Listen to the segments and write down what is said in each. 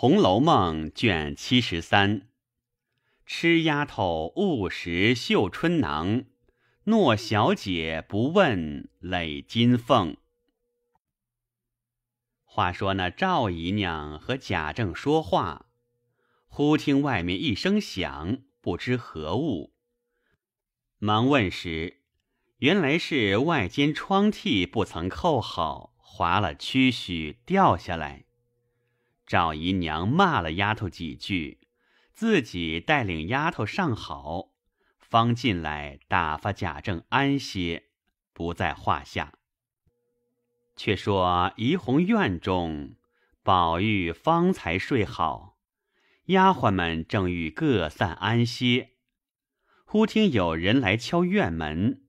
《红楼梦》卷七十三，吃丫头误食绣春囊，诺小姐不问累金凤。话说那赵姨娘和贾政说话，忽听外面一声响，不知何物。忙问时，原来是外间窗屉不曾扣好，滑了屈须掉下来。赵姨娘骂了丫头几句，自己带领丫头上好，方进来打发贾政安歇，不在话下。却说怡红院中，宝玉方才睡好，丫鬟们正欲各散安歇，忽听有人来敲院门，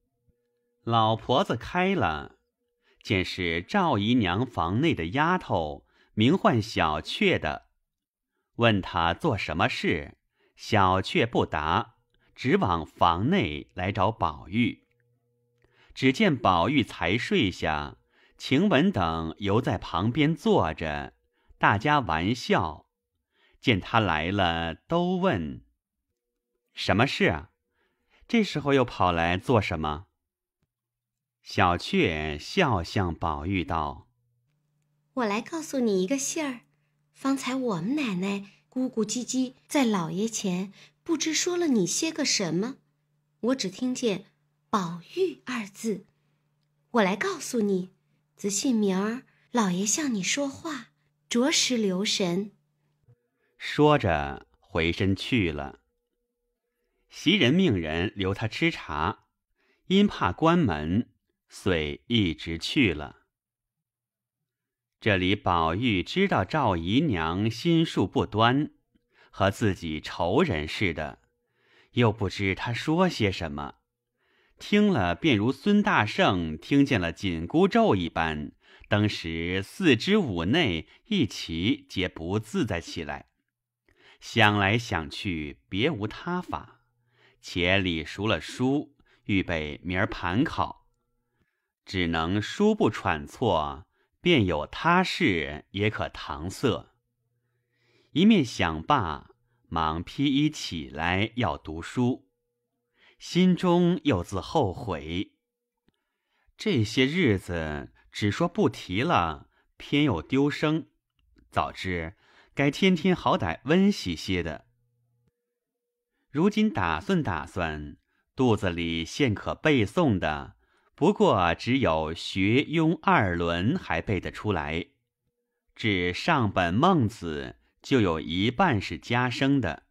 老婆子开了，见是赵姨娘房内的丫头。名唤小雀的，问他做什么事？小雀不答，直往房内来找宝玉。只见宝玉才睡下，晴雯等犹在旁边坐着，大家玩笑。见他来了，都问：“什么事啊？”这时候又跑来做什么？小雀笑向宝玉道。我来告诉你一个信儿，方才我们奶奶咕咕唧唧在老爷前不知说了你些个什么，我只听见“宝玉”二字。我来告诉你，仔细明儿老爷向你说话，着实留神。说着，回身去了。袭人命人留他吃茶，因怕关门，遂一直去了。这里，宝玉知道赵姨娘心术不端，和自己仇人似的，又不知她说些什么，听了便如孙大圣听见了紧箍咒一般，当时四肢五内一齐皆不自在起来。想来想去，别无他法，且理熟了书，预备明儿盘考，只能书不喘错。便有他事，也可搪塞。一面想罢，忙披衣起来要读书，心中又自后悔。这些日子只说不提了，偏又丢生。早知该天天好歹温习些的，如今打算打算，肚子里现可背诵的。不过只有学庸二轮还背得出来，至上本孟子就有一半是加生的，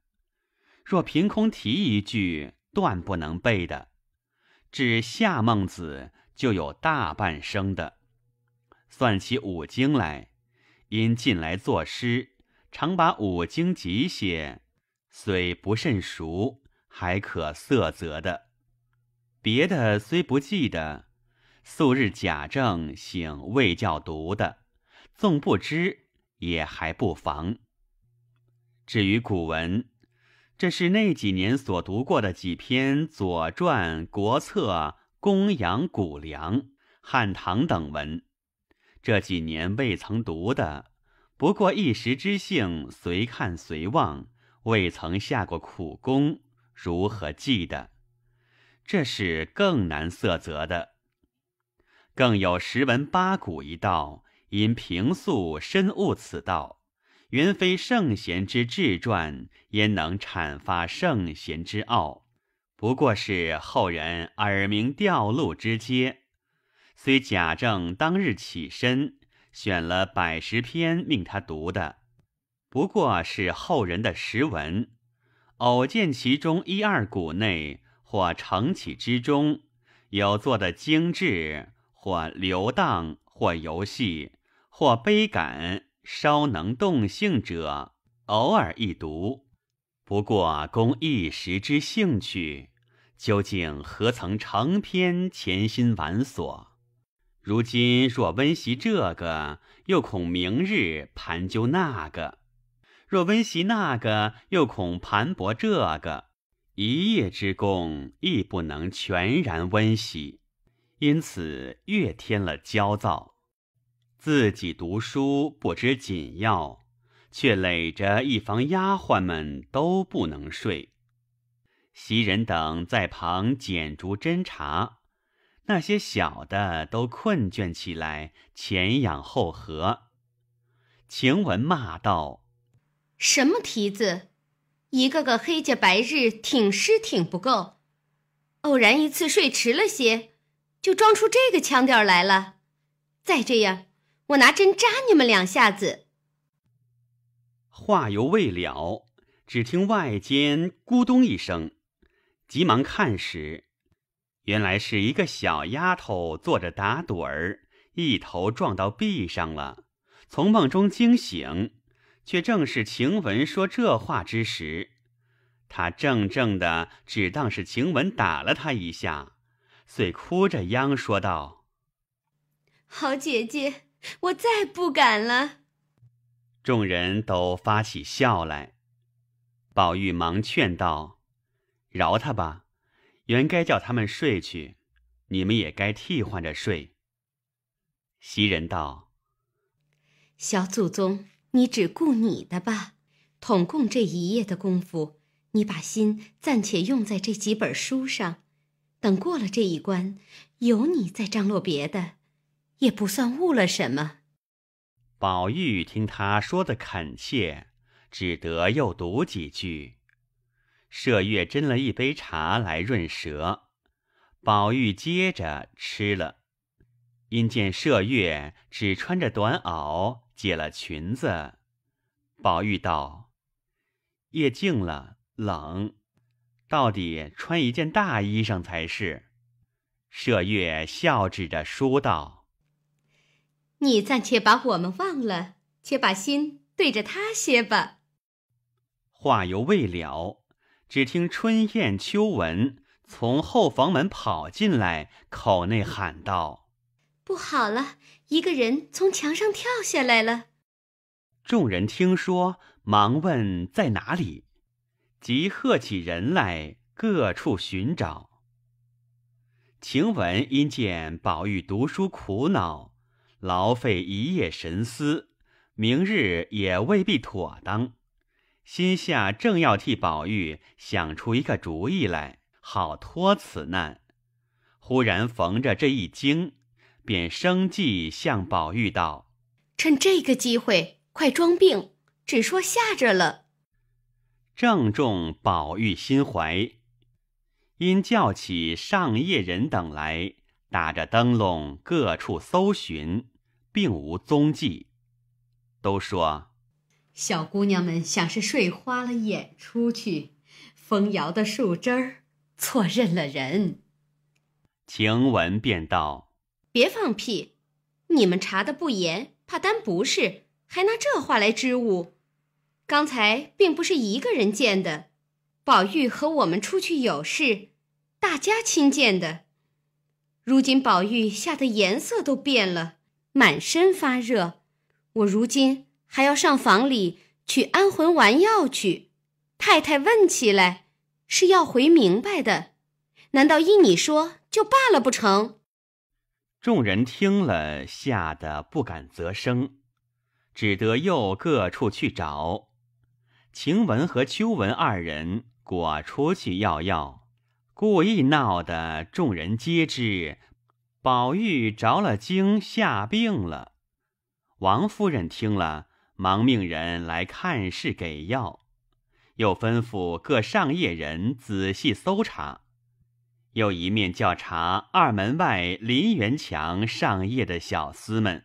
若凭空提一句，断不能背的；至下孟子就有大半生的。算起五经来，因近来作诗，常把五经集写，虽不甚熟，还可色泽的。别的虽不记得，素日贾政醒未教读的，纵不知也还不妨。至于古文，这是那几年所读过的几篇《左传》《国策》《公羊》《谷梁》《汉唐》等文，这几年未曾读的，不过一时之兴，随看随忘，未曾下过苦功，如何记得？这是更难色泽的。更有十文八股一道，因平素深悟此道，云非圣贤之志传，焉能阐发圣贤之奥？不过是后人耳鸣掉露之阶。虽贾政当日起身选了百十篇命他读的，不过是后人的时文，偶见其中一二股内。或承启之中，有做的精致，或流荡，或游戏，或悲感，稍能动性者，偶尔一读，不过供一时之兴趣。究竟何曾成篇潜心玩索？如今若温习这个，又恐明日盘究那个；若温习那个，又恐盘驳这个。一夜之功亦不能全然温习，因此越添了焦躁。自己读书不知紧要，却累着一房丫鬟们都不能睡。袭人等在旁剪竹斟茶，那些小的都困倦起来，前仰后合。晴雯骂道：“什么蹄子！”一个个黑家白日挺尸挺不够，偶然一次睡迟了些，就装出这个腔调来了。再这样，我拿针扎你们两下子。话犹未了，只听外间咕咚一声，急忙看时，原来是一个小丫头坐着打盹儿，一头撞到壁上了，从梦中惊醒。却正是晴雯说这话之时，他怔怔的，只当是晴雯打了他一下，遂哭着央说道：“好姐姐，我再不敢了。”众人都发起笑来。宝玉忙劝道：“饶他吧，原该叫他们睡去，你们也该替换着睡。”袭人道：“小祖宗。”你只顾你的吧，统共这一夜的功夫，你把心暂且用在这几本书上，等过了这一关，有你再张罗别的，也不算误了什么。宝玉听他说的恳切，只得又读几句。麝月斟了一杯茶来润舌，宝玉接着吃了，因见麝月只穿着短袄。解了裙子，宝玉道：“夜静了，冷，到底穿一件大衣裳才是。”麝月笑指着书道：“你暂且把我们忘了，且把心对着他些吧。”话犹未了，只听春燕秋闻从后房门跑进来，口内喊道：“不好了！”一个人从墙上跳下来了，众人听说，忙问在哪里，即喝起人来，各处寻找。晴雯因见宝玉读书苦恼，劳费一夜神思，明日也未必妥当，心下正要替宝玉想出一个主意来，好脱此难，忽然逢着这一惊。便生计向宝玉道：“趁这个机会，快装病，只说吓着了。”正中宝玉心怀，因叫起上夜人等来，打着灯笼各处搜寻，并无踪迹，都说：“小姑娘们想是睡花了眼，出去风摇的树枝儿，错认了人。”晴雯便道。别放屁！你们查的不严，怕担不是，还拿这话来支吾。刚才并不是一个人见的，宝玉和我们出去有事，大家亲见的。如今宝玉吓得颜色都变了，满身发热。我如今还要上房里取安魂丸药去。太太问起来，是要回明白的。难道依你说就罢了不成？众人听了，吓得不敢则声，只得又各处去找。晴雯和秋雯二人果出去要药，故意闹得众人皆知。宝玉着了惊，吓病了。王夫人听了，忙命人来看视给药，又吩咐各上夜人仔细搜查。又一面叫查二门外林园墙上夜的小厮们，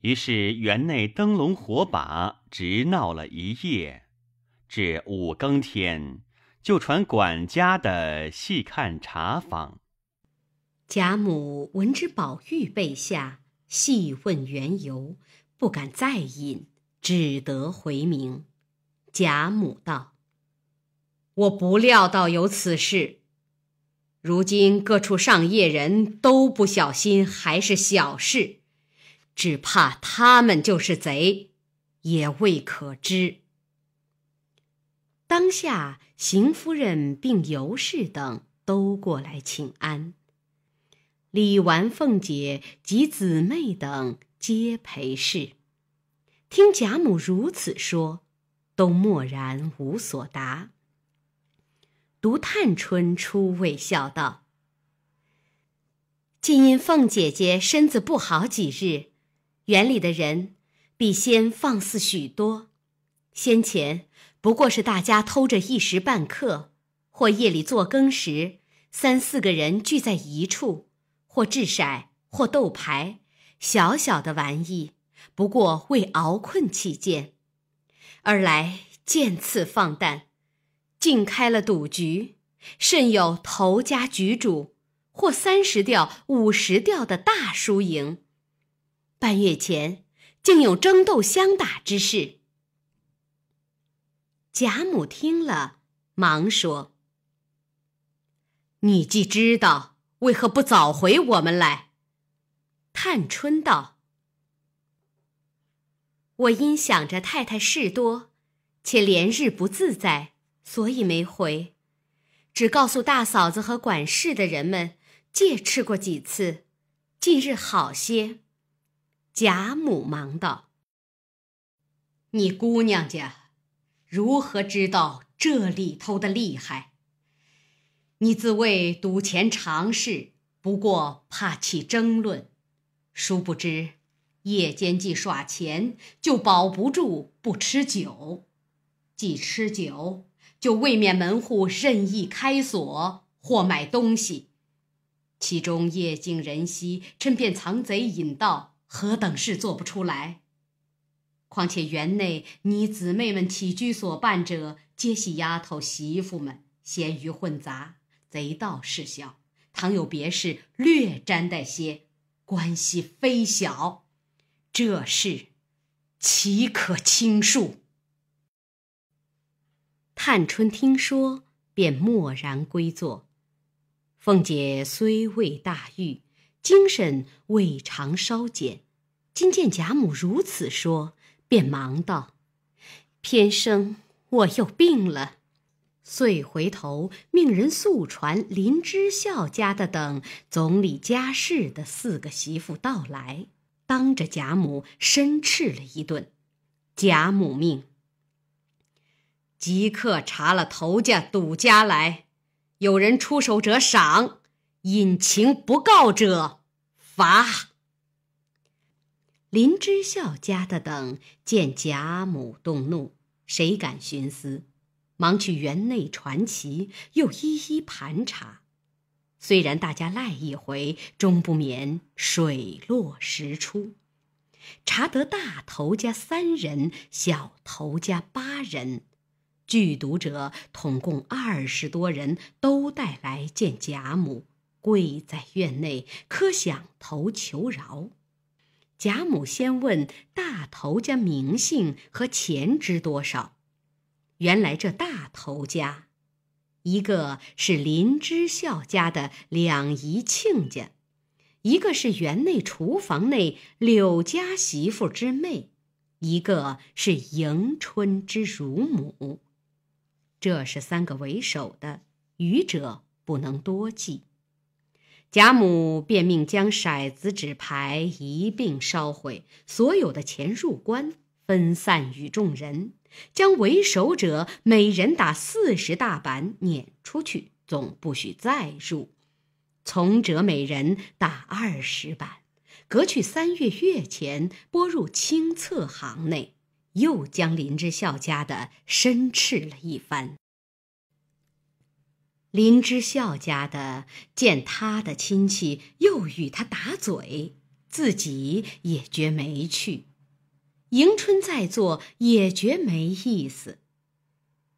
于是园内灯笼火把直闹了一夜，至五更天就传管家的细看查访。贾母闻之，宝玉被下，细问缘由，不敢再饮，只得回明。贾母道：“我不料到有此事。”如今各处上夜人都不小心，还是小事，只怕他们就是贼，也未可知。当下邢夫人并尤氏等都过来请安，李纨、凤姐及姊妹等皆陪侍，听贾母如此说，都默然无所答。独探春出未笑道：“近因凤姐姐身子不好几日，园里的人必先放肆许多。先前不过是大家偷着一时半刻，或夜里做更时，三四个人聚在一处，或掷骰，或斗牌，小小的玩意，不过为熬困起见，而来渐次放诞。”竟开了赌局，甚有头家局主，或三十吊、五十吊的大输赢。半月前，竟有争斗相打之事。贾母听了，忙说：“你既知道，为何不早回我们来？”探春道：“我因想着太太事多，且连日不自在。”所以没回，只告诉大嫂子和管事的人们戒吃过几次，近日好些。贾母忙道：“你姑娘家，如何知道这里头的厉害？你自为赌钱常事，不过怕起争论，殊不知，夜间既耍钱，就保不住不吃酒；既吃酒，就未免门户任意开锁或买东西，其中夜静人稀，趁便藏贼引盗，何等事做不出来？况且园内你姊妹们起居所办者，皆系丫头媳妇们，闲鱼混杂，贼盗事小，倘有别事略沾带些，关系非小，这事岂可轻恕？探春听说，便默然归坐。凤姐虽未大愈，精神未尝稍减。今见贾母如此说，便忙道：“偏生我又病了。”遂回头命人速传林之孝家的等总理家事的四个媳妇到来，当着贾母申斥了一顿。贾母命。即刻查了头家、赌家来，有人出手者赏，隐情不告者罚。林之孝家的等见贾母动怒，谁敢徇私？忙去园内传奇，又一一盘查。虽然大家赖一回，终不免水落石出。查得大头家三人，小头家八人。剧毒者统共二十多人都带来见贾母，跪在院内磕响头求饶。贾母先问大头家名姓和钱值多少。原来这大头家，一个是林之孝家的两姨亲家，一个是园内厨房内柳家媳妇之妹，一个是迎春之乳母。这是三个为首的愚者不能多计，贾母便命将骰子纸牌一并烧毁，所有的钱入关，分散与众人。将为首者每人打四十大板，撵出去，总不许再入；从者每人打二十板，革去三月月钱，拨入清册行内。又将林之孝家的申斥了一番。林之孝家的见他的亲戚又与他打嘴，自己也觉没趣；迎春在座也觉没意思。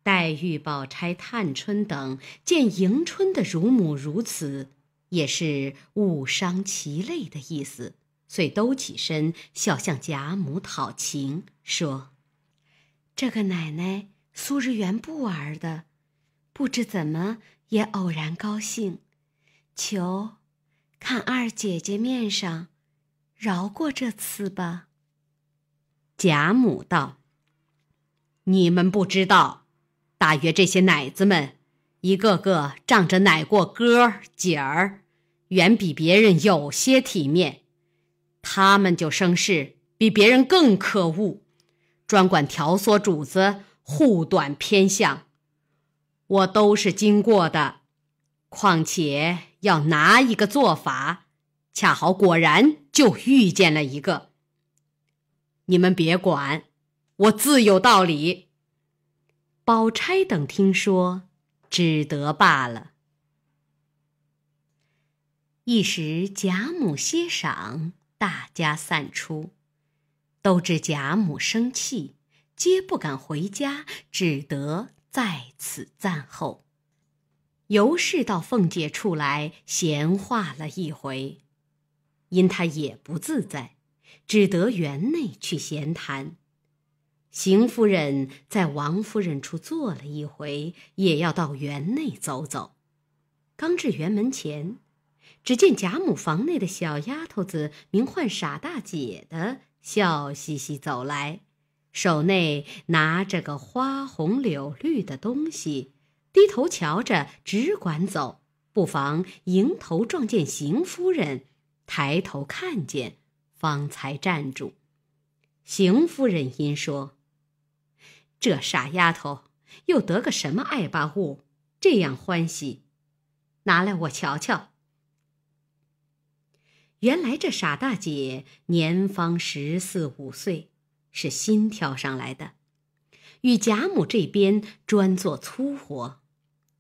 黛玉、宝钗、探春等见迎春的乳母如此，也是物伤其类的意思。遂都起身，笑向贾母讨情，说：“这个奶奶苏日元不玩的，不知怎么也偶然高兴，求看二姐姐面上，饶过这次吧。”贾母道：“你们不知道，大约这些奶子们，一个个仗着奶过哥儿姐儿，远比别人有些体面。”他们就生事，比别人更可恶，专管挑唆主子护短偏向，我都是经过的。况且要拿一个做法，恰好果然就遇见了一个。你们别管，我自有道理。宝钗等听说，只得罢了。一时贾母歇晌，大家散出，都知贾母生气，皆不敢回家，只得在此暂候。尤氏到凤姐处来闲话了一回，因她也不自在，只得园内去闲谈。邢夫人在王夫人处坐了一回，也要到园内走走，刚至园门前。只见贾母房内的小丫头子，名唤傻大姐的，笑嘻嘻走来，手内拿着个花红柳绿的东西，低头瞧着，只管走，不妨迎头撞见邢夫人，抬头看见，方才站住。邢夫人因说：“这傻丫头又得个什么爱八物，这样欢喜，拿来我瞧瞧。”原来这傻大姐年方十四五岁，是新挑上来的，与贾母这边专做粗活。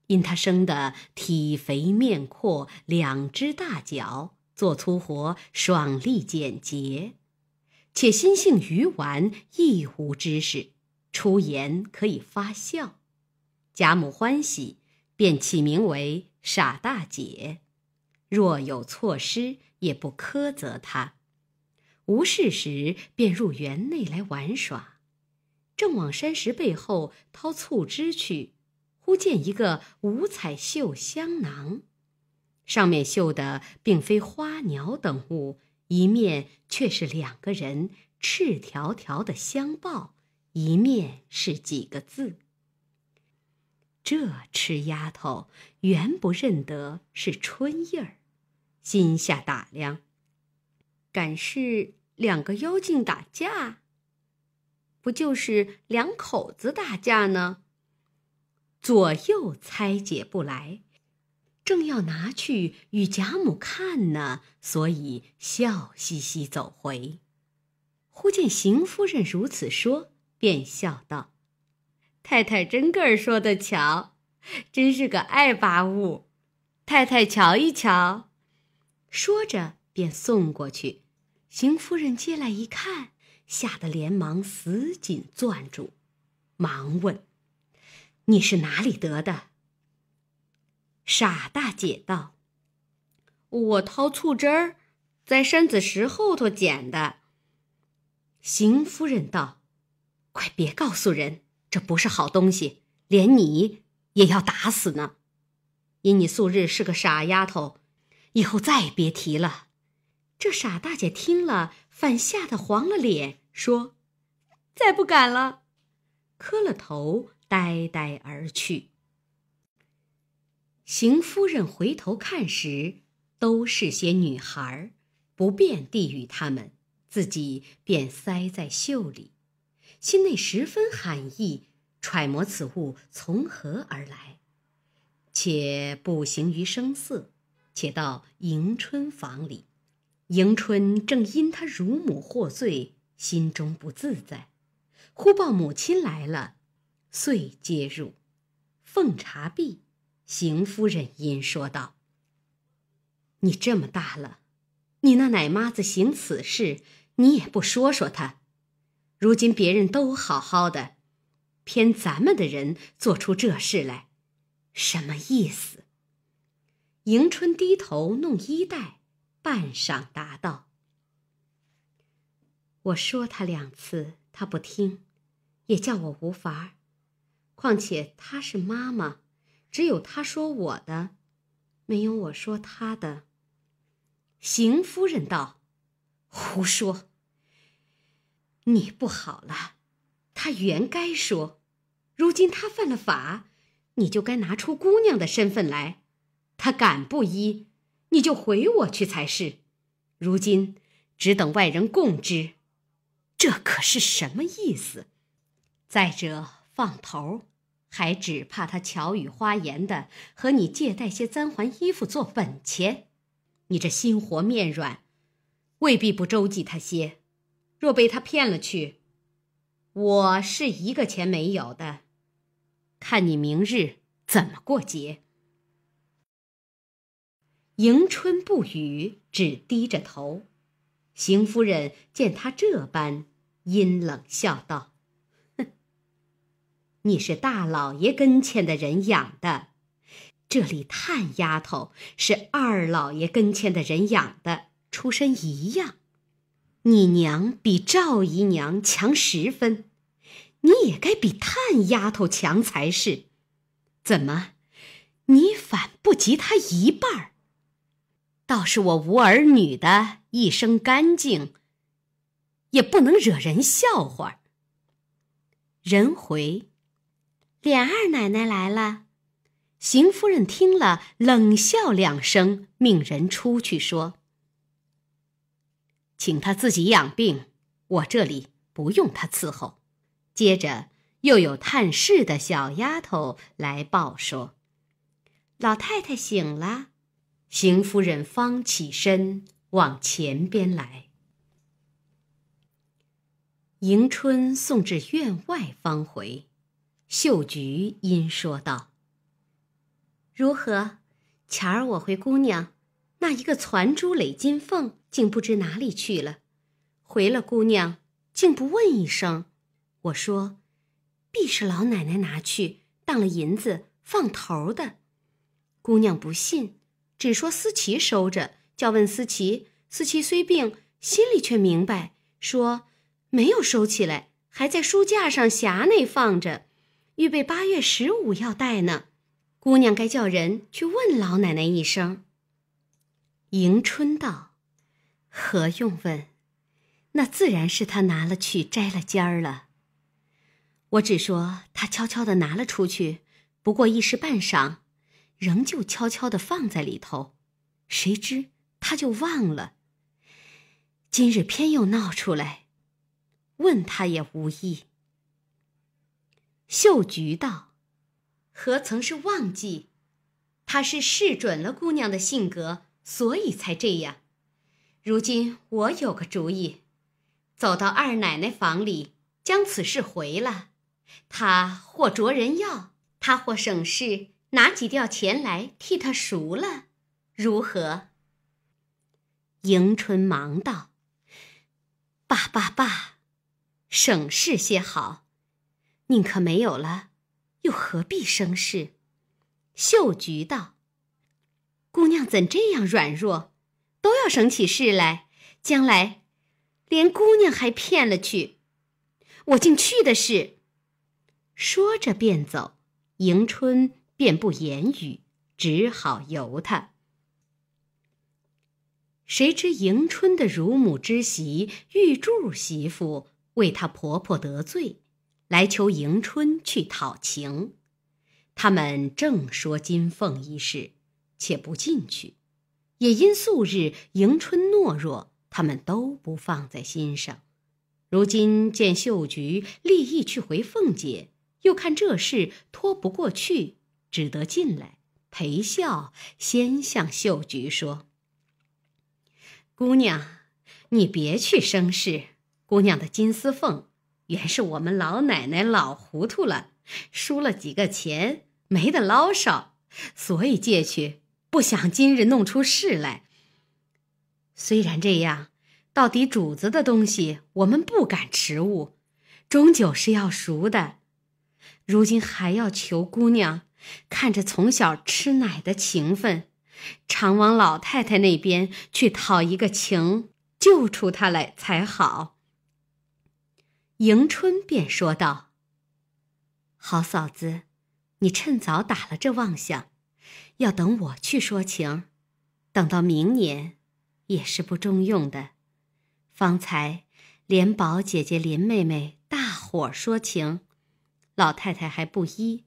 因她生的体肥面阔，两只大脚，做粗活爽利简洁，且心性愚顽，亦无知识，出言可以发笑。贾母欢喜，便起名为傻大姐。若有错失，也不苛责他，无事时便入园内来玩耍。正往山石背后掏醋汁去，忽见一个五彩绣香囊，上面绣的并非花鸟等物，一面却是两个人赤条条的相抱，一面是几个字。这痴丫头原不认得是春印儿。心下打量，敢是两个妖精打架？不就是两口子打架呢？左右猜解不来，正要拿去与贾母看呢，所以笑嘻嘻走回。忽见邢夫人如此说，便笑道：“太太真个儿说的巧，真是个爱巴物。太太瞧一瞧。”说着，便送过去。邢夫人接来一看，吓得连忙死紧攥住，忙问：“你是哪里得的？”傻大姐道：“我掏醋汁儿，在山子石后头捡的。”邢夫人道：“快别告诉人，这不是好东西，连你也要打死呢。因你素日是个傻丫头。”以后再别提了。这傻大姐听了，反吓得黄了脸，说：“再不敢了。”磕了头，呆呆而去。邢夫人回头看时，都是些女孩儿，不便递与他们，自己便塞在袖里，心内十分寒意，揣摩此物从何而来，且不形于声色。且到迎春房里，迎春正因她乳母获罪，心中不自在，忽报母亲来了，遂接入，奉茶毕，邢夫人因说道：“你这么大了，你那奶妈子行此事，你也不说说她，如今别人都好好的，偏咱们的人做出这事来，什么意思？”迎春低头弄衣带，半晌答道：“我说他两次，他不听，也叫我无法况且他是妈妈，只有他说我的，没有我说他的。”邢夫人道：“胡说！你不好了，他原该说，如今他犯了法，你就该拿出姑娘的身份来。”他敢不依，你就回我去才是。如今只等外人共知，这可是什么意思？再者放头，还只怕他巧语花言的和你借贷些簪环衣服做本钱。你这心活面软，未必不周济他些。若被他骗了去，我是一个钱没有的。看你明日怎么过节。迎春不语，只低着头。邢夫人见她这般，阴冷笑道：“你是大老爷跟前的人养的，这里探丫头是二老爷跟前的人养的，出身一样。你娘比赵姨娘强十分，你也该比探丫头强才是。怎么，你反不及她一半儿？”倒是我无儿女的，一生干净，也不能惹人笑话。人回，琏二奶奶来了。邢夫人听了，冷笑两声，命人出去说：“请她自己养病，我这里不用她伺候。”接着又有探视的小丫头来报说：“老太太醒了。”邢夫人方起身往前边来，迎春送至院外方回，秀菊因说道：“如何？前儿我回姑娘，那一个攒珠垒金凤竟不知哪里去了，回了姑娘竟不问一声，我说，必是老奶奶拿去当了银子放头的，姑娘不信。”只说思琪收着，叫问思琪，思琪虽病，心里却明白，说没有收起来，还在书架上匣内放着，预备八月十五要带呢。姑娘该叫人去问老奶奶一声。迎春道：“何用问？那自然是他拿了去摘了尖儿了。我只说他悄悄的拿了出去，不过一时半晌。”仍旧悄悄地放在里头，谁知他就忘了。今日偏又闹出来，问他也无益。秀菊道：“何曾是忘记？他是试准了姑娘的性格，所以才这样。如今我有个主意，走到二奶奶房里，将此事回了，他或着人要，他或省事。”拿起吊钱来替他赎了，如何？迎春忙道：“爸爸爸，省事些好，宁可没有了，又何必生事？”秀菊道：“姑娘怎这样软弱？都要省起事来，将来连姑娘还骗了去。我竟去的是。”说着便走。迎春。便不言语，只好由他。谁知迎春的乳母之媳玉柱媳妇为她婆婆得罪，来求迎春去讨情。他们正说金凤一事，且不进去。也因素日迎春懦弱，他们都不放在心上。如今见秀菊立意去回凤姐，又看这事拖不过去。只得进来陪笑，先向秀菊说：“姑娘，你别去生事。姑娘的金丝凤，原是我们老奶奶老糊涂了，输了几个钱，没得捞少，所以借去。不想今日弄出事来。虽然这样，到底主子的东西，我们不敢迟误，终究是要赎的。如今还要求姑娘。”看着从小吃奶的情分，常往老太太那边去讨一个情，救出她来才好。迎春便说道：“好嫂子，你趁早打了这妄想，要等我去说情，等到明年，也是不中用的。方才，莲宝姐姐、林妹妹大伙说情，老太太还不依。”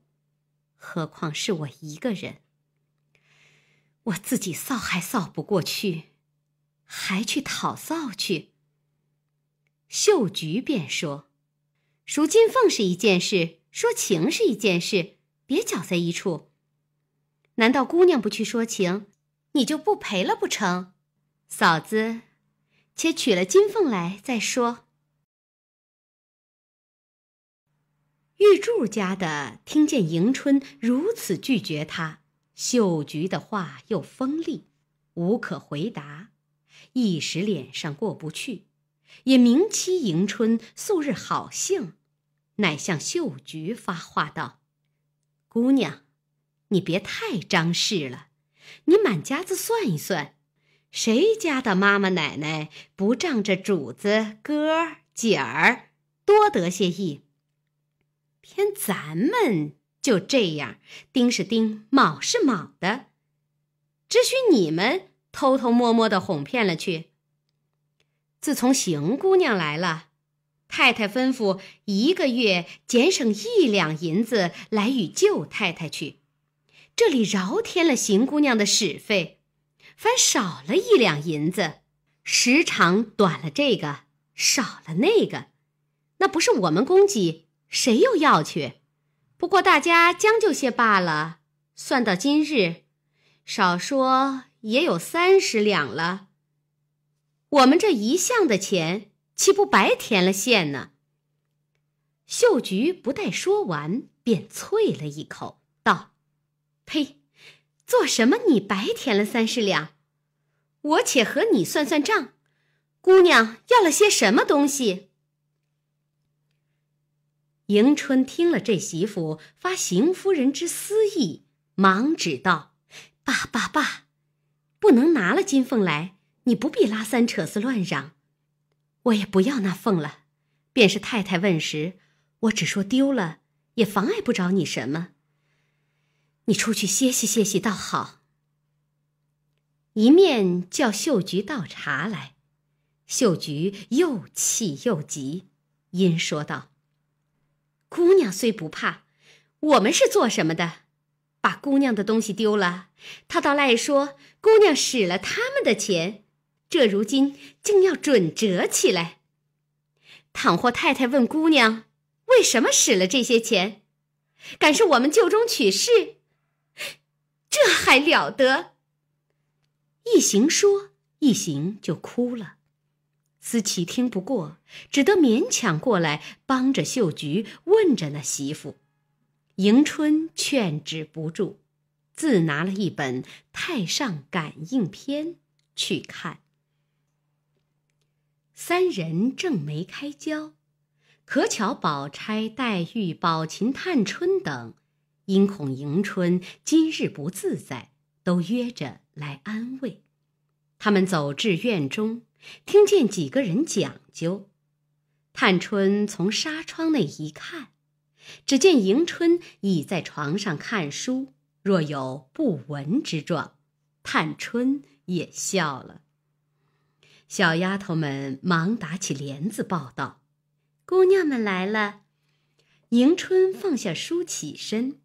何况是我一个人，我自己臊还臊不过去，还去讨臊去。秀菊便说：“赎金凤是一件事，说情是一件事，别搅在一处。难道姑娘不去说情，你就不赔了不成？嫂子，且娶了金凤来再说。”玉柱家的听见迎春如此拒绝他，秀菊的话又锋利，无可回答，一时脸上过不去，也明期迎春素日好性，乃向秀菊发话道：“姑娘，你别太张氏了，你满家子算一算，谁家的妈妈奶奶不仗着主子哥姐儿多得些意？”天，咱们就这样，丁是丁，卯是卯的，只许你们偷偷摸摸的哄骗了去。自从邢姑娘来了，太太吩咐一个月减省一两银子来与舅太太去，这里饶添了邢姑娘的使费，反少了一两银子，时长短了这个，少了那个，那不是我们供给。谁又要去？不过大家将就些罢了。算到今日，少说也有三十两了。我们这一向的钱，岂不白填了线呢？秀菊不待说完，便啐了一口，道：“呸！做什么？你白填了三十两，我且和你算算账。姑娘要了些什么东西？”迎春听了这媳妇发邢夫人之私意，忙止道：“罢罢罢，不能拿了金凤来，你不必拉三扯四乱嚷，我也不要那凤了。便是太太问时，我只说丢了，也妨碍不着你什么。你出去歇息歇息，倒好。一面叫秀菊倒茶来，秀菊又气又急，因说道。”姑娘虽不怕，我们是做什么的？把姑娘的东西丢了，他倒赖说姑娘使了他们的钱，这如今竟要准折起来。倘或太太问姑娘为什么使了这些钱，敢是我们旧中取势，这还了得？一行说，一行就哭了。思琪听不过，只得勉强过来帮着秀菊问着那媳妇。迎春劝止不住，自拿了一本《太上感应篇》去看。三人正没开交，可巧宝钗、黛玉、宝琴、探春等，因恐迎春今日不自在，都约着来安慰。他们走至院中。听见几个人讲究，探春从纱窗内一看，只见迎春倚在床上看书，若有不闻之状。探春也笑了。小丫头们忙打起帘子报道：“姑娘们来了。”迎春放下书起身，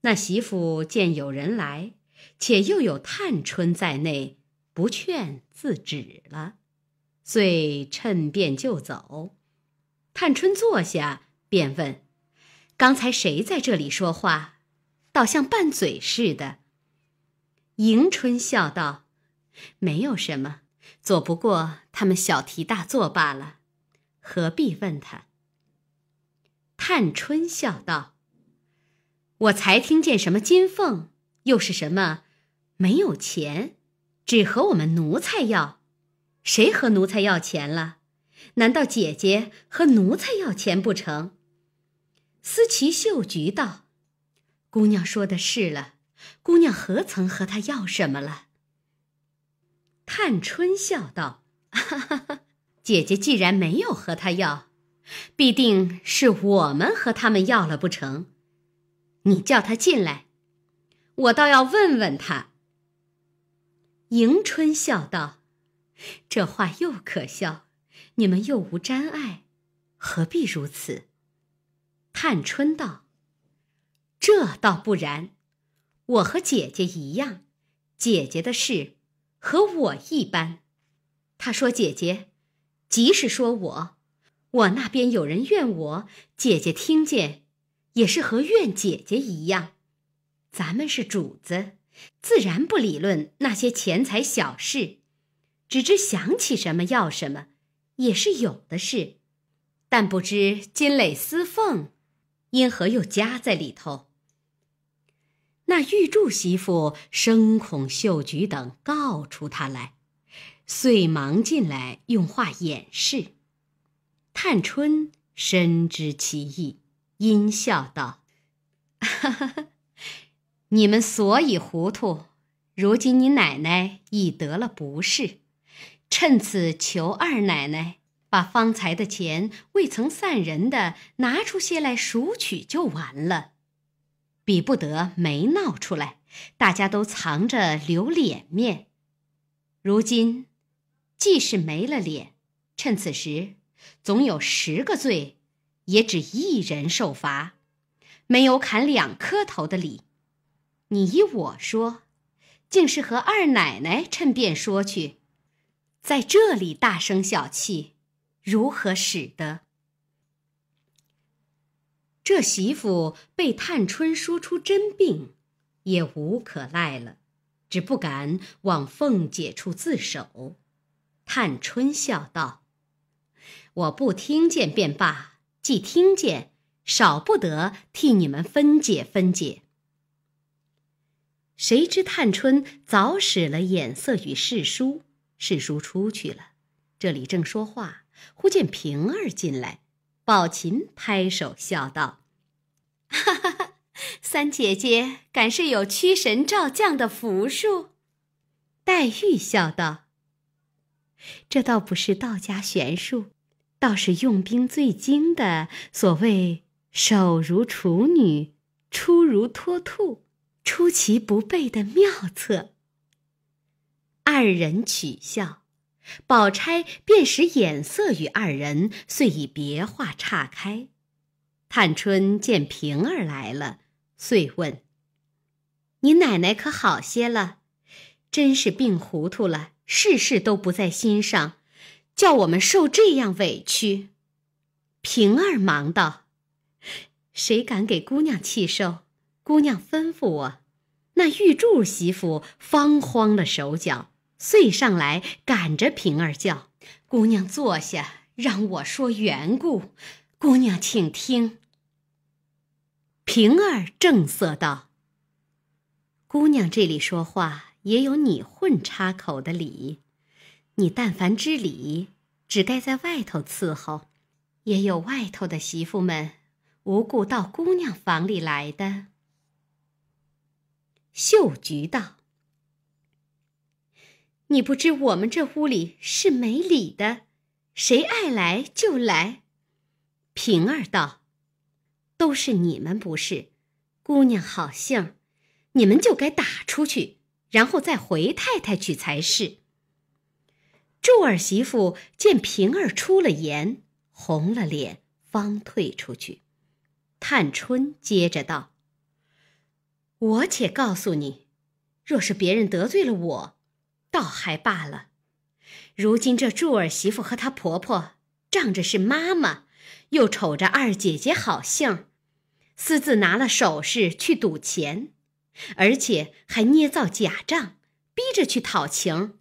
那媳妇见有人来，且又有探春在内，不劝自止了。遂趁便就走，探春坐下，便问：“刚才谁在这里说话，倒像拌嘴似的？”迎春笑道：“没有什么，左不过他们小题大做罢了，何必问他？”探春笑道：“我才听见什么金凤，又是什么，没有钱，只和我们奴才要。”谁和奴才要钱了？难道姐姐和奴才要钱不成？思琪秀菊道：“姑娘说的是了，姑娘何曾和他要什么了？”探春笑道：“哈哈哈，姐姐既然没有和他要，必定是我们和他们要了不成？你叫他进来，我倒要问问他。”迎春笑道。这话又可笑，你们又无沾爱，何必如此？探春道：“这倒不然，我和姐姐一样，姐姐的事和我一般。她说姐姐，即是说我，我那边有人怨我，姐姐听见也是和怨姐姐一样。咱们是主子，自然不理论那些钱财小事。”只知想起什么要什么，也是有的事，但不知金磊丝凤因何又加在里头。那玉柱媳妇生恐秀菊等告出他来，遂忙进来用话掩饰。探春深知其意，阴笑道：“ 你们所以糊涂，如今你奶奶已得了不是。”趁此求二奶奶把方才的钱未曾散人的拿出些来赎取就完了，比不得没闹出来，大家都藏着留脸面。如今，既是没了脸，趁此时，总有十个罪，也只一人受罚，没有砍两颗头的理。你依我说，竟是和二奶奶趁便说去。在这里大声小气，如何使得？这媳妇被探春说出真病，也无可赖了，只不敢往凤姐处自首。探春笑道：“我不听见便罢，既听见，少不得替你们分解分解。”谁知探春早使了眼色与侍书。世叔出去了，这里正说话，忽见平儿进来，宝琴拍手笑道：“哈哈哈！三姐姐，敢是有驱神召将的福术？”黛玉笑道：“这倒不是道家玄术，倒是用兵最精的，所谓‘守如处女，出如脱兔，出其不备’的妙策。”二人取笑，宝钗便使眼色与二人，遂以别话岔开。探春见平儿来了，遂问：“你奶奶可好些了？真是病糊涂了，事事都不在心上，叫我们受这样委屈。”平儿忙道：“谁敢给姑娘气受？姑娘吩咐我，那玉柱媳妇方慌了手脚。”遂上来赶着平儿叫：“姑娘坐下，让我说缘故。”姑娘请听。平儿正色道：“姑娘这里说话也有你混插口的理，你但凡知理，只该在外头伺候；也有外头的媳妇们无故到姑娘房里来的。”秀菊道。你不知我们这屋里是没理的，谁爱来就来。平儿道：“都是你们不是，姑娘好性你们就该打出去，然后再回太太去才是。”祝儿媳妇见平儿出了言，红了脸，方退出去。探春接着道：“我且告诉你，若是别人得罪了我。”倒还罢了，如今这柱儿媳妇和她婆婆仗着是妈妈，又瞅着二姐姐好性私自拿了首饰去赌钱，而且还捏造假账，逼着去讨情，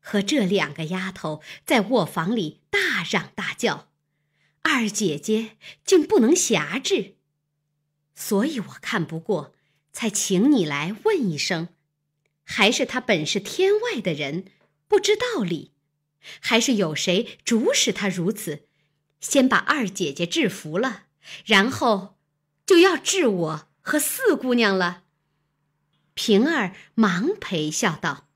和这两个丫头在卧房里大嚷大叫，二姐姐竟不能辖制，所以我看不过，才请你来问一声。还是他本是天外的人，不知道理；还是有谁主使他如此？先把二姐姐制服了，然后就要治我和四姑娘了。平儿忙陪笑道：“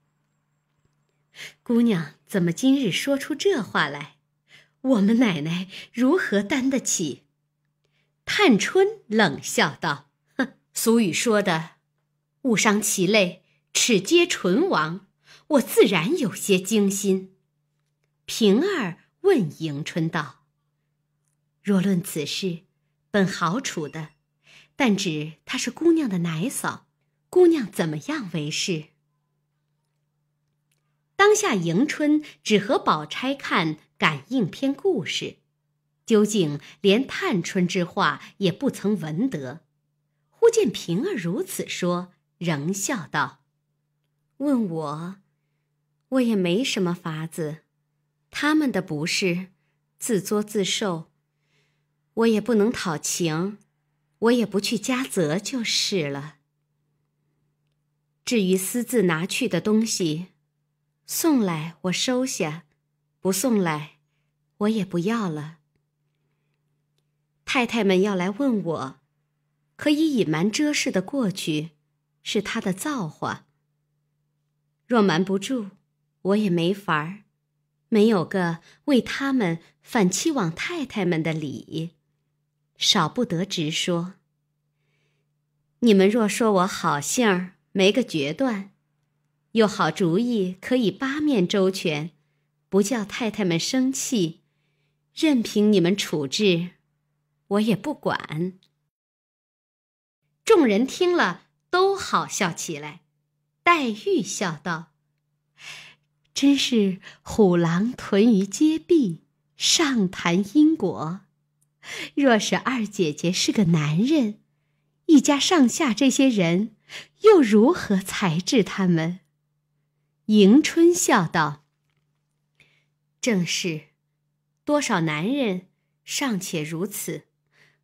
姑娘怎么今日说出这话来？我们奶奶如何担得起？”探春冷笑道：“哼，俗语说的，误伤其类。”齿皆唇亡，我自然有些惊心。平儿问迎春道：“若论此事，本好处的，但指她是姑娘的奶嫂，姑娘怎么样为是？”当下迎春只和宝钗看感应篇故事，究竟连探春之话也不曾闻得。忽见平儿如此说，仍笑道。问我，我也没什么法子。他们的不是，自作自受。我也不能讨情，我也不去加责就是了。至于私自拿去的东西，送来我收下，不送来，我也不要了。太太们要来问我，可以隐瞒遮事的过去，是他的造化。若瞒不住，我也没法儿，没有个为他们反期望太太们的理，少不得直说。你们若说我好性儿，没个决断，又好主意，可以八面周全，不叫太太们生气，任凭你们处置，我也不管。众人听了，都好笑起来。黛玉笑道：“真是虎狼屯于街壁，上谈因果。若是二姐姐是个男人，一家上下这些人，又如何裁制他们？”迎春笑道：“正是，多少男人尚且如此，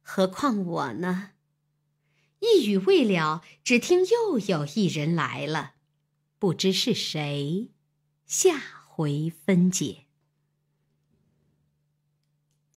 何况我呢？”一语未了，只听又有一人来了。不知是谁，下回分解。